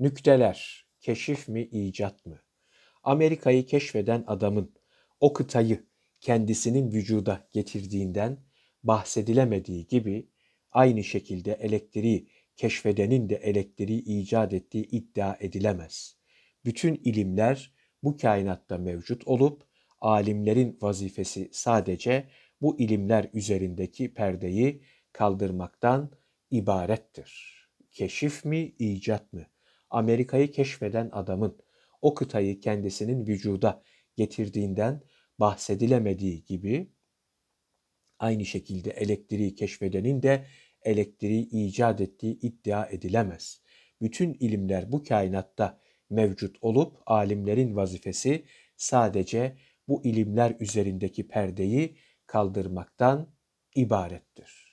Nükteler, keşif mi icat mı? Amerika'yı keşfeden adamın o kıtayı kendisinin vücuda getirdiğinden bahsedilemediği gibi aynı şekilde elektriği keşfedenin de elektriği icat ettiği iddia edilemez. Bütün ilimler bu kainatta mevcut olup alimlerin vazifesi sadece bu ilimler üzerindeki perdeyi kaldırmaktan ibarettir. Keşif mi, icat mı? Amerika'yı keşfeden adamın o kıtayı kendisinin vücuda getirdiğinden bahsedilemediği gibi aynı şekilde elektriği keşfedenin de elektriği icat ettiği iddia edilemez. Bütün ilimler bu kainatta mevcut olup alimlerin vazifesi sadece bu ilimler üzerindeki perdeyi kaldırmaktan ibarettir.